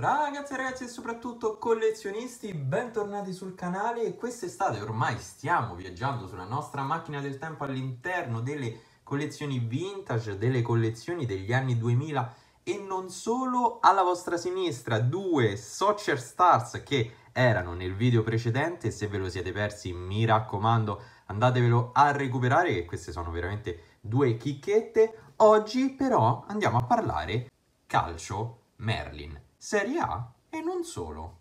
Ragazzi e ragazzi e soprattutto collezionisti, bentornati sul canale. Quest'estate ormai stiamo viaggiando sulla nostra macchina del tempo all'interno delle collezioni vintage, delle collezioni degli anni 2000 e non solo. Alla vostra sinistra due Soccer Stars che erano nel video precedente, se ve lo siete persi mi raccomando andatevelo a recuperare che queste sono veramente due chicchette. Oggi però andiamo a parlare calcio Merlin. Serie A e non solo.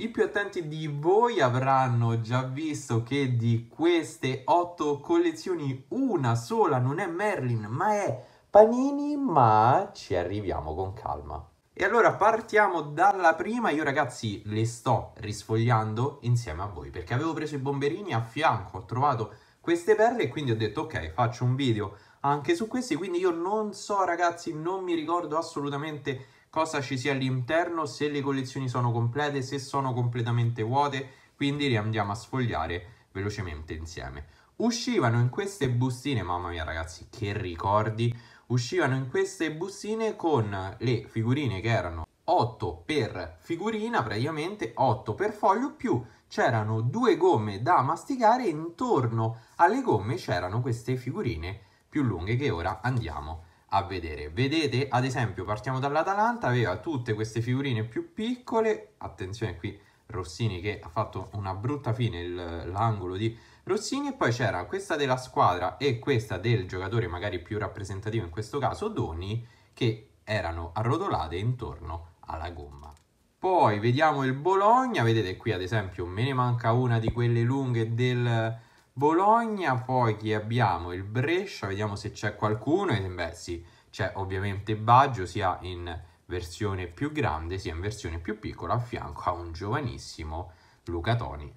I più attenti di voi avranno già visto che di queste otto collezioni una sola non è Merlin ma è Panini, ma ci arriviamo con calma. E allora partiamo dalla prima, io ragazzi le sto risfogliando insieme a voi perché avevo preso i bomberini a fianco, ho trovato queste perle e quindi ho detto ok faccio un video anche su questi quindi io non so ragazzi non mi ricordo assolutamente cosa ci sia all'interno, se le collezioni sono complete, se sono completamente vuote, quindi le andiamo a sfogliare velocemente insieme. Uscivano in queste bustine, mamma mia ragazzi, che ricordi, uscivano in queste bustine con le figurine che erano 8 per figurina, praticamente 8 per foglio, più c'erano due gomme da masticare, e intorno alle gomme c'erano queste figurine più lunghe che ora andiamo a a vedere. Vedete, ad esempio, partiamo dall'Atalanta, aveva tutte queste figurine più piccole, attenzione qui Rossini che ha fatto una brutta fine l'angolo di Rossini e poi c'era questa della squadra e questa del giocatore magari più rappresentativo in questo caso, Doni, che erano arrotolate intorno alla gomma. Poi vediamo il Bologna, vedete qui ad esempio me ne manca una di quelle lunghe del Bologna, poi abbiamo il Brescia, vediamo se c'è qualcuno, e beh sì, c'è ovviamente Baggio sia in versione più grande sia in versione più piccola a fianco a un giovanissimo Luca Toni.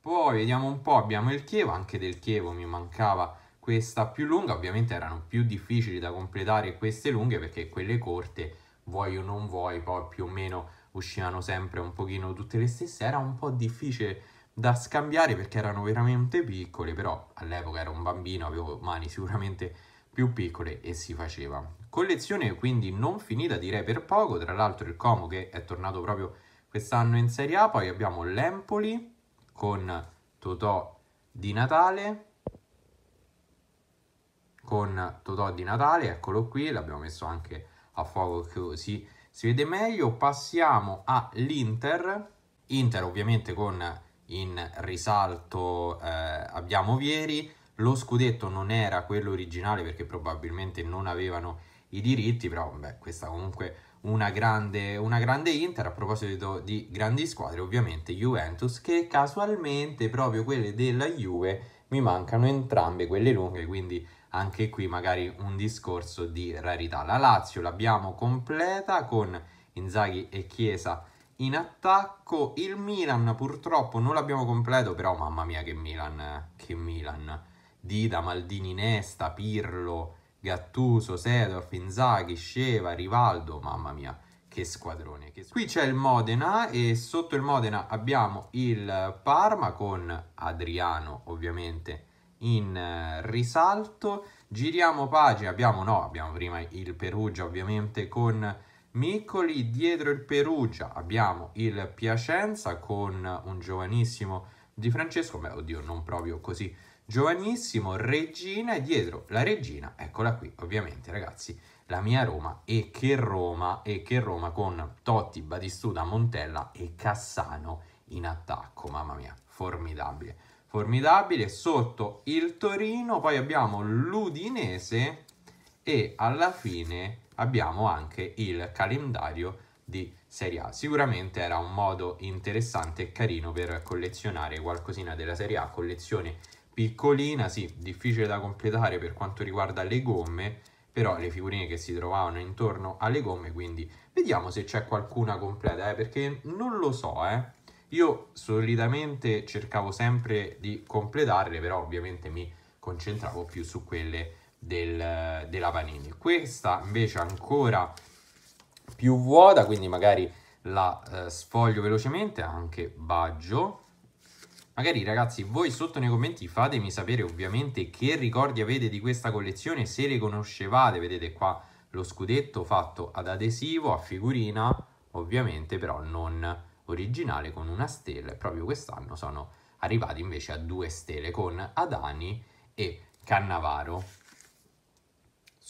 Poi vediamo un po', abbiamo il Chievo, anche del Chievo mi mancava questa più lunga, ovviamente erano più difficili da completare queste lunghe perché quelle corte, vuoi o non vuoi, poi più o meno uscivano sempre un pochino tutte le stesse, era un po' difficile da scambiare perché erano veramente piccole, però all'epoca ero un bambino, avevo mani sicuramente più piccole e si faceva. Collezione quindi non finita direi per poco, tra l'altro il Como che è tornato proprio quest'anno in Serie A, poi abbiamo l'Empoli con Totò di Natale, con Totò di Natale, eccolo qui, l'abbiamo messo anche a fuoco così si vede meglio, passiamo all'Inter, Inter ovviamente con in risalto eh, abbiamo Vieri, lo scudetto non era quello originale perché probabilmente non avevano i diritti, però beh, questa comunque una grande, una grande Inter. A proposito di grandi squadre, ovviamente Juventus, che casualmente proprio quelle della Juve mi mancano entrambe quelle lunghe, quindi anche qui magari un discorso di rarità. La Lazio l'abbiamo completa con Inzaghi e Chiesa in attacco. Il Milan purtroppo non l'abbiamo completo, però mamma mia che Milan, che Milan. Dida, Maldini, Nesta, Pirlo, Gattuso, Sedorf, Inzaghi, Sceva, Rivaldo, mamma mia. Che squadrone, che Qui c'è il Modena e sotto il Modena abbiamo il Parma con Adriano ovviamente in eh, risalto. Giriamo pagina, abbiamo no, abbiamo prima il Perugia ovviamente con Miccoli, dietro il Perugia abbiamo il Piacenza con un giovanissimo Di Francesco, beh oddio non proprio così giovanissimo, Regina e dietro la Regina, eccola qui ovviamente ragazzi, la mia Roma e che Roma, e che Roma con Totti, Batistuta, Montella e Cassano in attacco, mamma mia, formidabile, formidabile, sotto il Torino, poi abbiamo l'Udinese e alla fine abbiamo anche il calendario di Serie A. Sicuramente era un modo interessante e carino per collezionare qualcosina della Serie A, collezione piccolina, sì, difficile da completare per quanto riguarda le gomme, però le figurine che si trovavano intorno alle gomme, quindi vediamo se c'è qualcuna completa, eh, perché non lo so, eh. Io solitamente cercavo sempre di completarle, però ovviamente mi concentravo più su quelle del, della Panini. Questa invece ancora più vuota, quindi magari la eh, sfoglio velocemente, anche Baggio. Magari ragazzi voi sotto nei commenti fatemi sapere ovviamente che ricordi avete di questa collezione, se le conoscevate, vedete qua lo scudetto fatto ad adesivo, a figurina, ovviamente però non originale con una stella, proprio quest'anno sono arrivati invece a due stelle con Adani e Cannavaro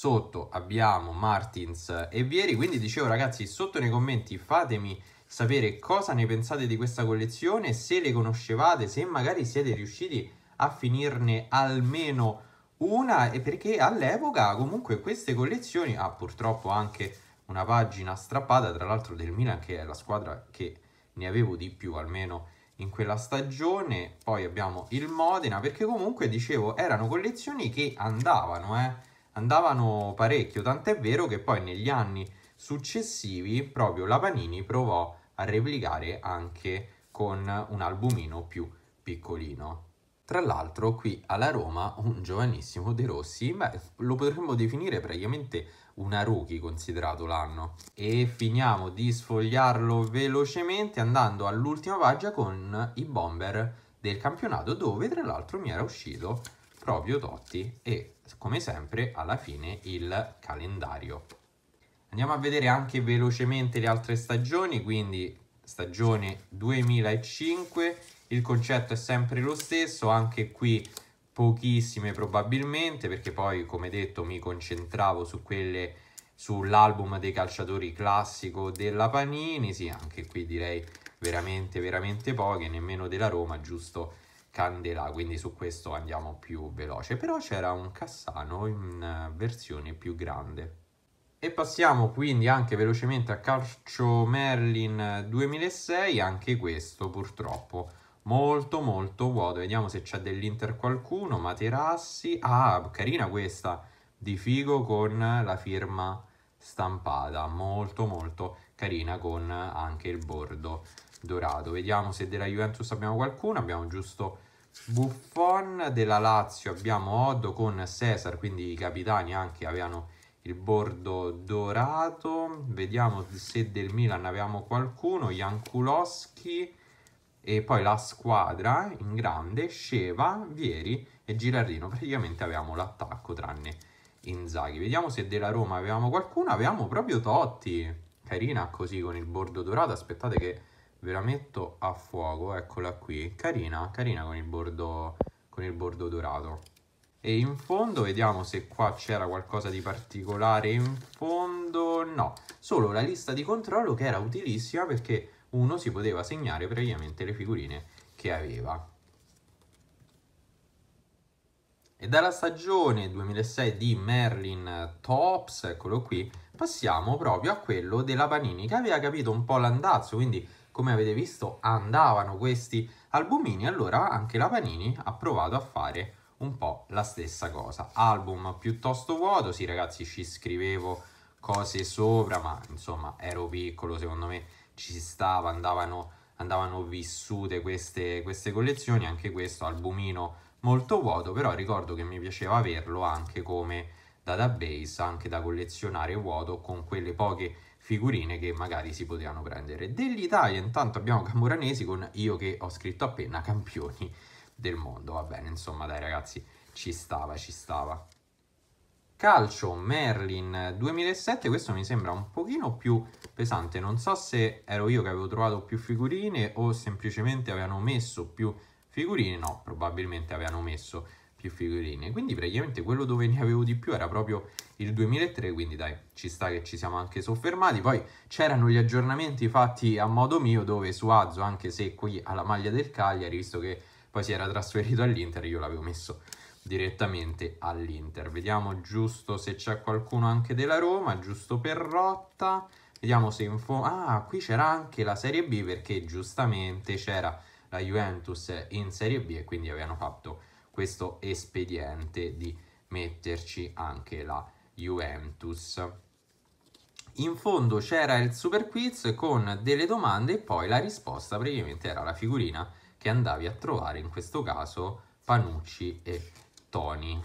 sotto abbiamo Martins e Vieri, quindi dicevo ragazzi sotto nei commenti fatemi sapere cosa ne pensate di questa collezione, se le conoscevate, se magari siete riusciti a finirne almeno una e perché all'epoca comunque queste collezioni ha ah, purtroppo anche una pagina strappata tra l'altro del Milan che è la squadra che ne avevo di più almeno in quella stagione poi abbiamo il Modena perché comunque dicevo erano collezioni che andavano eh andavano parecchio, tant'è vero che poi negli anni successivi proprio la Panini provò a replicare anche con un albumino più piccolino. Tra l'altro qui alla Roma un giovanissimo De Rossi, beh, lo potremmo definire praticamente una rookie considerato l'anno. E finiamo di sfogliarlo velocemente andando all'ultima pagina con i bomber del campionato dove tra l'altro mi era uscito proprio Dotti e come sempre alla fine il calendario. Andiamo a vedere anche velocemente le altre stagioni, quindi stagione 2005, il concetto è sempre lo stesso, anche qui pochissime probabilmente perché poi come detto mi concentravo su quelle sull'album dei calciatori classico della Panini, sì anche qui direi veramente veramente poche, nemmeno della Roma, giusto Candelà, quindi su questo andiamo più veloce, però c'era un Cassano in eh, versione più grande. E passiamo quindi anche velocemente a Calcio Merlin 2006, eh, anche questo purtroppo molto molto vuoto, vediamo se c'è dell'Inter qualcuno, Materassi, ah carina questa di Figo con la firma stampata, molto molto carina con anche il bordo dorato. Vediamo se della Juventus abbiamo qualcuno. Abbiamo giusto Buffon, della Lazio abbiamo Oddo con Cesar, quindi i capitani anche avevano il bordo dorato. Vediamo se del Milan abbiamo qualcuno, Jankulowski e poi la squadra in grande, Sceva, Vieri e Girardino. Praticamente avevamo l'attacco tranne Inzaghi. Vediamo se della Roma avevamo qualcuno, avevamo proprio Totti. Carina così con il bordo dorato, aspettate che ve la metto a fuoco, eccola qui, carina, carina con il bordo, con il bordo dorato. E in fondo vediamo se qua c'era qualcosa di particolare, in fondo no, solo la lista di controllo che era utilissima perché uno si poteva segnare praticamente le figurine che aveva. E dalla stagione 2006 di Merlin Tops, eccolo qui, passiamo proprio a quello della Panini che aveva capito un po' l'andazzo, quindi come avete visto andavano questi albumini, allora anche la Panini ha provato a fare un po' la stessa cosa. Album piuttosto vuoto, sì ragazzi ci scrivevo cose sopra, ma insomma ero piccolo, secondo me ci stava, andavano, andavano vissute queste, queste collezioni, anche questo albumino molto vuoto, però ricordo che mi piaceva averlo anche come database, anche da collezionare vuoto con quelle poche figurine che magari si potevano prendere. Dell'Italia intanto abbiamo Camoranesi con io che ho scritto appena campioni del mondo, va bene, insomma dai ragazzi, ci stava, ci stava. Calcio Merlin 2007, questo mi sembra un pochino più pesante, non so se ero io che avevo trovato più figurine o semplicemente avevano messo più figurine, no, probabilmente avevano messo più figurine. Quindi praticamente quello dove ne avevo di più era proprio il 2003, quindi dai, ci sta che ci siamo anche soffermati. Poi c'erano gli aggiornamenti fatti a modo mio dove su Azzo, anche se qui alla maglia del Cagliari, visto che poi si era trasferito all'Inter, io l'avevo messo direttamente all'Inter. Vediamo giusto se c'è qualcuno anche della Roma, giusto per rotta. Vediamo se in fondo... Ah, qui c'era anche la Serie B perché giustamente c'era la Juventus in Serie B e quindi avevano fatto questo espediente di metterci anche la Juventus. In fondo c'era il super quiz con delle domande e poi la risposta praticamente era la figurina che andavi a trovare, in questo caso Panucci e Tony.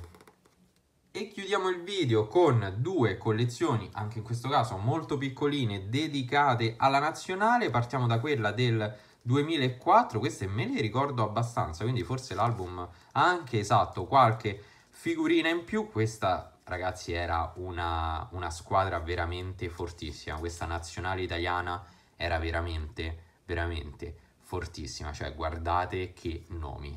E chiudiamo il video con due collezioni, anche in questo caso molto piccoline, dedicate alla nazionale. Partiamo da quella del 2004, queste me le ricordo abbastanza, quindi forse l'album ha anche esatto qualche figurina in più. Questa, ragazzi, era una, una squadra veramente fortissima. Questa nazionale italiana era veramente, veramente fortissima. Cioè, guardate che nomi.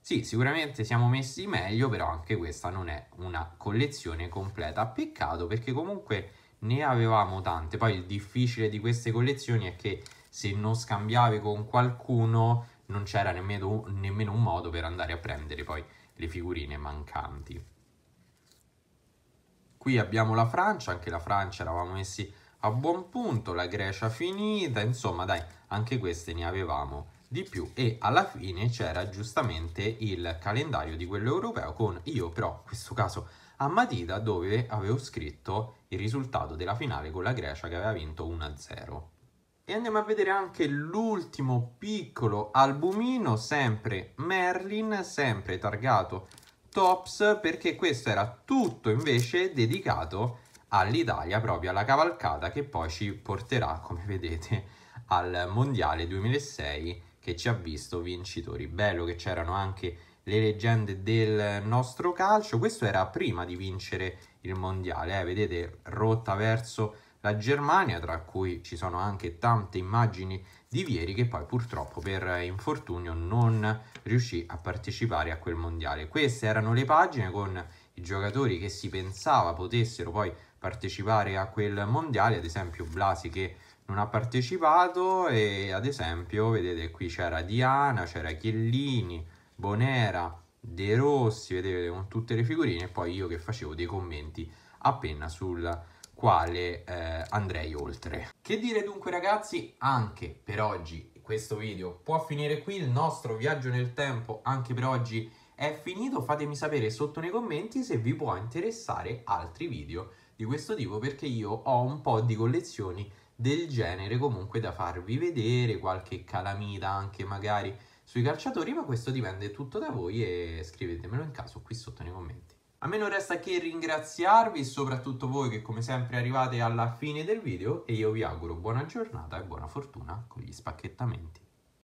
Sì, sicuramente siamo messi meglio, però anche questa non è una collezione completa. Peccato perché comunque ne avevamo tante. Poi il difficile di queste collezioni è che se non scambiavi con qualcuno non c'era nemmeno, nemmeno un modo per andare a prendere poi le figurine mancanti. Qui abbiamo la Francia, anche la Francia eravamo messi a buon punto, la Grecia finita, insomma dai, anche queste ne avevamo di più e alla fine c'era giustamente il calendario di quello europeo con io però in questo caso a matita dove avevo scritto il risultato della finale con la Grecia che aveva vinto 1-0. E andiamo a vedere anche l'ultimo piccolo albumino, sempre Merlin, sempre targato Tops, perché questo era tutto invece dedicato all'Italia, proprio alla cavalcata che poi ci porterà, come vedete, al Mondiale 2006 che ci ha visto vincitori. Bello che c'erano anche le leggende del nostro calcio, questo era prima di vincere il Mondiale, eh? vedete, rotta verso la Germania, tra cui ci sono anche tante immagini di Vieri che poi purtroppo per infortunio non riuscì a partecipare a quel mondiale. Queste erano le pagine con i giocatori che si pensava potessero poi partecipare a quel mondiale, ad esempio Blasi che non ha partecipato e ad esempio vedete qui c'era Diana, c'era Chiellini, Bonera, De Rossi, vedete con tutte le figurine e poi io che facevo dei commenti appena sul quale eh, andrei oltre. Che dire dunque ragazzi, anche per oggi questo video può finire qui, il nostro viaggio nel tempo anche per oggi è finito, fatemi sapere sotto nei commenti se vi può interessare altri video di questo tipo perché io ho un po' di collezioni del genere comunque da farvi vedere, qualche calamita anche magari sui calciatori, ma questo dipende tutto da voi e scrivetemelo in caso qui sotto nei commenti. A me non resta che ringraziarvi, soprattutto voi che come sempre arrivate alla fine del video e io vi auguro buona giornata e buona fortuna con gli spacchettamenti.